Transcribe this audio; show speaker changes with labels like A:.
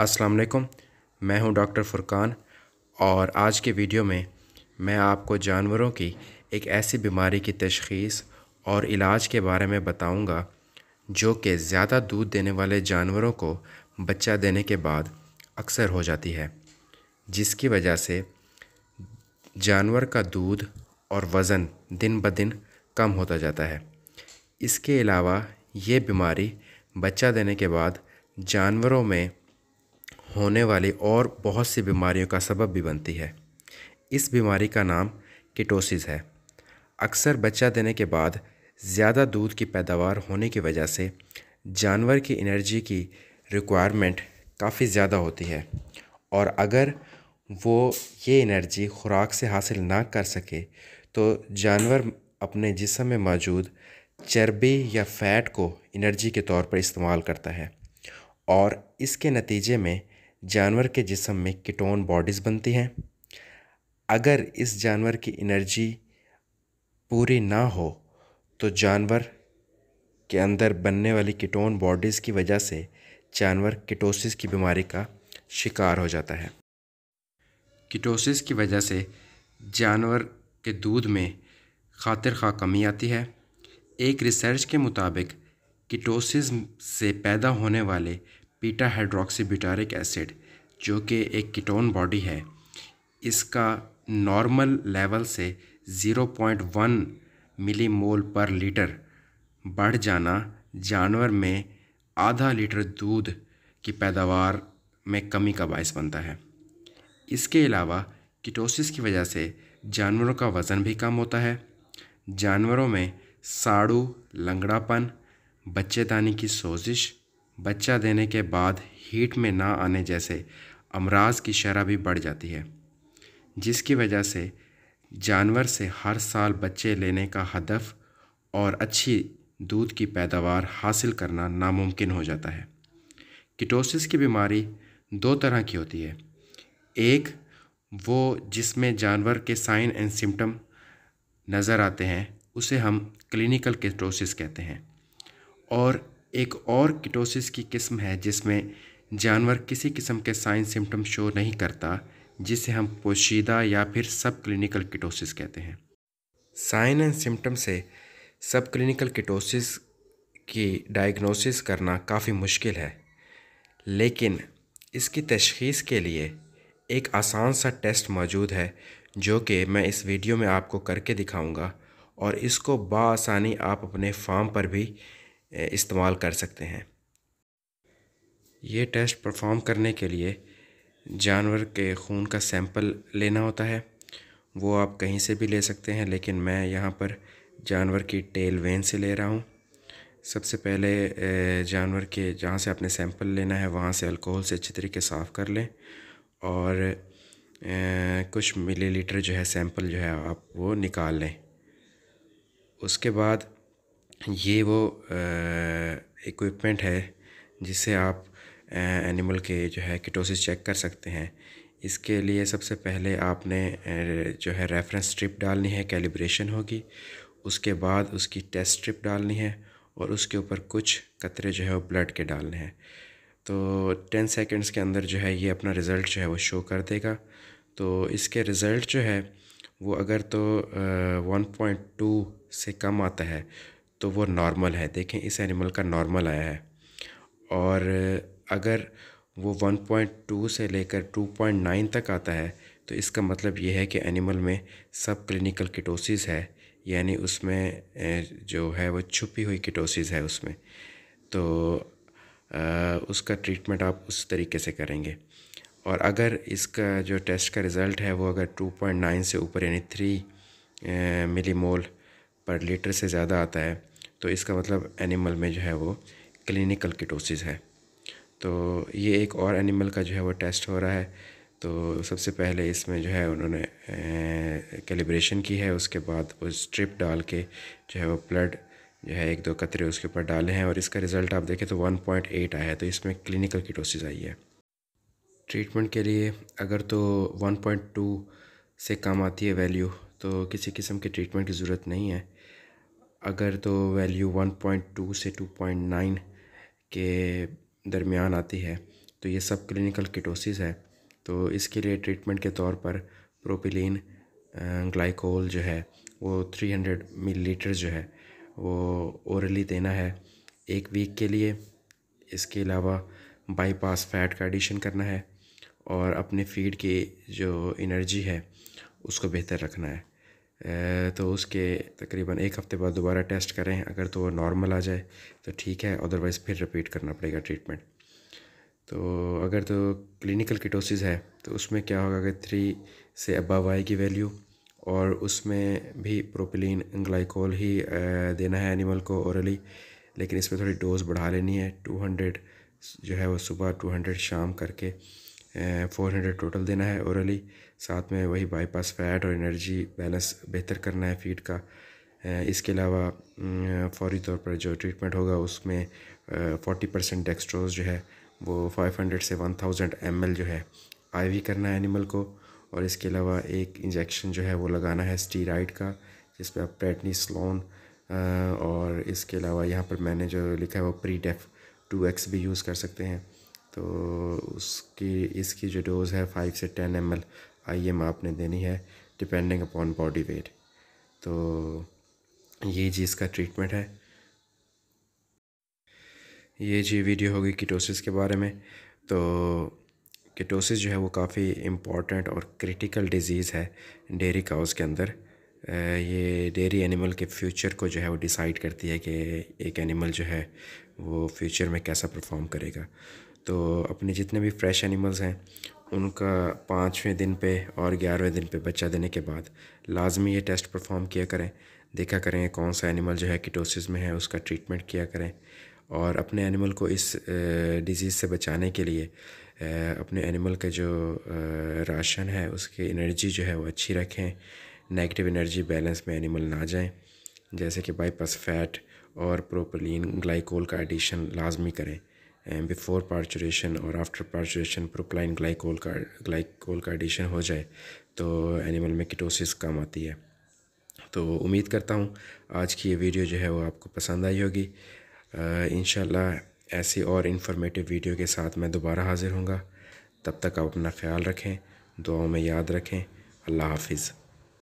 A: अस्सलाम वालेकुम मैं हूं डॉक्टर फुरकान और आज के वीडियो में मैं आपको जानवरों की एक ऐसी बीमारी की तशखीस और इलाज के बारे में बताऊंगा जो कि ज़्यादा दूध देने वाले जानवरों को बच्चा देने के बाद अक्सर हो जाती है जिसकी वजह से जानवर का दूध और वज़न दिन ब दिन कम होता जाता है इसके अलावा ये बीमारी बच्चा देने के बाद जानवरों में होने वाली और बहुत सी बीमारियों का सबब भी बनती है इस बीमारी का नाम किटोसिस है अक्सर बच्चा देने के बाद ज़्यादा दूध की पैदावार होने की वजह से जानवर की एनर्जी की रिक्वायरमेंट काफ़ी ज़्यादा होती है और अगर वो ये एनर्जी खुराक से हासिल ना कर सके तो जानवर अपने जिसम में मौजूद चर्बी या फैट को एनर्जी के तौर पर इस्तेमाल करता है और इसके नतीजे में जानवर के जिसम में कीटोन बॉडीज़ बनती हैं अगर इस जानवर की एनर्जी पूरी ना हो तो जानवर के अंदर बनने वाली कीटोन बॉडीज़ की वजह से जानवर किटोसिस की बीमारी का शिकार हो जाता है किटोसिस की वजह से जानवर के दूध में खातिर खा कमी आती है एक रिसर्च के मुताबिक किटोसिस से पैदा होने वाले बीटा हाइड्रोक्सी एसिड जो कि एक कीटोन बॉडी है इसका नॉर्मल लेवल से 0.1 मिलीमोल पर लीटर बढ़ जाना जानवर में आधा लीटर दूध की पैदावार में कमी का बायस बनता है इसके अलावा किटोसिस की वजह से जानवरों का वज़न भी कम होता है जानवरों में साड़ू लंगड़ापन बच्चेदानी की सोजिश बच्चा देने के बाद हीट में ना आने जैसे अमराज की शरह भी बढ़ जाती है जिसकी वजह से जानवर से हर साल बच्चे लेने का हदफ और अच्छी दूध की पैदावार हासिल करना नामुमकिन हो जाता है किटोसिस की बीमारी दो तरह की होती है एक वो जिसमें जानवर के साइन एंड सिम्टम नज़र आते हैं उसे हम क्लिनिकल किटोसिस कहते हैं और एक और किटोसिस की किस्म है जिसमें जानवर किसी किस्म के साइन सिम्टम शो नहीं करता जिसे हम पोशीदा या फिर सब क्लिनिकल किटोसिस कहते हैं साइन एंड सिम्टम से सब क्लिनिकल किटोसिस की डायग्नोसिस करना काफ़ी मुश्किल है लेकिन इसकी तशखीस के लिए एक आसान सा टेस्ट मौजूद है जो कि मैं इस वीडियो में आपको करके दिखाऊंगा और इसको बासानी आप अपने फार्म पर भी इस्तेमाल कर सकते हैं ये टेस्ट परफॉर्म करने के लिए जानवर के खून का सैंपल लेना होता है वो आप कहीं से भी ले सकते हैं लेकिन मैं यहाँ पर जानवर की टेल वेन से ले रहा हूँ सबसे पहले जानवर के जहाँ से आपने सैंपल लेना है वहाँ से अल्कोहल से अच्छी तरीके साफ़ कर लें और कुछ मिलीलीटर जो है सैंपल जो है आप वो निकाल लें उसके बाद ये वो इक्विपमेंट है जिससे आप एनिमल के जो है किटोसिस चेक कर सकते हैं इसके लिए सबसे पहले आपने जो है रेफरेंस स्ट्रिप डालनी है कैलिब्रेशन होगी उसके बाद उसकी टेस्ट स्ट्रिप डालनी है और उसके ऊपर कुछ कतरे जो है वो ब्लड के डालने हैं तो टेन सेकेंड्स के अंदर जो है ये अपना रिज़ल्ट जो है वो शो कर देगा तो इसके रिज़ल्ट जो है वो अगर तो वन पॉइंट टू से कम आता है तो वो नॉर्मल है देखें इस एनिमल का नॉर्मल आया है और अगर वो 1.2 से लेकर 2.9 तक आता है तो इसका मतलब ये है कि एनिमल में सब क्लिनिकल किटोसिस है यानी उसमें जो है वो छुपी हुई किटोसिस है उसमें तो उसका ट्रीटमेंट आप उस तरीके से करेंगे और अगर इसका जो टेस्ट का रिज़ल्ट है वो अगर 2.9 से ऊपर यानी थ्री मिलीमोल पर लीटर से ज़्यादा आता है तो इसका मतलब एनिमल में जो है वो क्लिनिकल किटोसिस है तो ये एक और एनिमल का जो है वो टेस्ट हो रहा है तो सबसे पहले इसमें जो है उन्होंने कैलिब्रेशन की है उसके बाद वो स्ट्रिप डाल के जो है वो ब्लड जो है एक दो कतरे उसके ऊपर डाले हैं और इसका रिज़ल्ट आप देखें तो 1.8 आया है तो इसमें क्लिनिकल किटोसिस आई है ट्रीटमेंट के लिए अगर तो 1.2 से कम आती है वैल्यू तो किसी किस्म के ट्रीटमेंट की ज़रूरत नहीं है अगर तो वैल्यू 1.2 से 2.9 के दरमियान आती है तो ये सब क्लिनिकल किटोसिस है तो इसके लिए ट्रीटमेंट के तौर पर प्रोपिलीन ग्लाइकोल जो है वो 300 मिलीलीटर जो है वो औरली देना है एक वीक के लिए इसके अलावा बाईपास फैट का एडिशन करना है और अपने फीड की जो एनर्जी है उसको बेहतर रखना है तो उसके तकरीबन एक हफ़्ते बाद दोबारा टेस्ट करें अगर तो वो नॉर्मल आ जाए तो ठीक है अदरवाइज़ फिर रिपीट करना पड़ेगा ट्रीटमेंट तो अगर तो क्लिनिकल किटोसिस है तो उसमें क्या होगा कि थ्री से अबव आएगी वैल्यू और उसमें भी प्रोपिलीन ग्लाइकोल ही देना है एनिमल को औरली लेकिन इसमें थोड़ी डोज़ बढ़ा लेनी है टू हंड्रेड जो है वो सुबह टू हंड्रेड शाम करके फोर हंड्रेड टोटल देना है औरली साथ में वही बाईपास फैट और एनर्जी बैलेंस बेहतर करना है फीड का इसके अलावा फौरी तौर पर जो ट्रीटमेंट होगा उसमें फोर्टी परसेंट डेक्सट्रोज जो है वो फाइव हंड्रेड से वन थाउजेंड एम एल जो है आईवी करना है एनिमल को और इसके अलावा एक इंजेक्शन जो है वो लगाना है स्टीराइड का जिस पर आप प्रेटनी स्लोन और इसके अलावा यहाँ पर मैंने जो लिखा है वो प्री डेफ टू एक्स भी यूज़ कर सकते हैं तो उसकी इसकी जो डोज़ है फ़ाइव से ten M L I M आपने देनी है डिपेंडिंग अपॉन बॉडी वेट तो ये जी इसका ट्रीटमेंट है ये जी वीडियो होगी किटोसिस के बारे में तो किटोसिस जो है वो काफ़ी इम्पॉर्टेंट और क्रिटिकल डिज़ीज़ है डेरी काउस के अंदर ये डेयरी एनिमल के फ्यूचर को जो है वो डिसाइड करती है कि एक एनिमल जो है वो फ्यूचर में कैसा परफॉर्म करेगा तो अपने जितने भी फ्रेश एनिमल्स हैं उनका पाँचवें दिन पे और ग्यारहवें दिन पे बच्चा देने के बाद लाजमी ये टेस्ट परफॉर्म किया करें देखा करें कौन सा एनिमल जो है किटोसिस में है उसका ट्रीटमेंट किया करें और अपने एनिमल को इस डिज़ीज़ से बचाने के लिए अपने एनिमल का जो राशन है उसकी एनर्जी जो है वो अच्छी रखें नेगेटिव एनर्जी बैलेंस में एनिमल ना जाएं जैसे कि बाईपास फैट और प्रोपलिन ग्लाइकोल का एडिशन लाजमी करें बिफोर पार्चुरेशन और आफ्टर पार्चुरेशन प्रोक्लाइन ग्लाइकोल का ग्लाइकोल का एडिशन हो जाए तो एनिमल में किटोसिस कम आती है तो उम्मीद करता हूँ आज की ये वीडियो जो है वो आपको पसंद आई होगी इन ऐसी और इन्फॉर्मेटिव वीडियो के साथ मैं दोबारा हाज़िर होंगे तब तक आप अपना ख्याल रखें दुआओं में याद रखें अल्लाह हाफिज़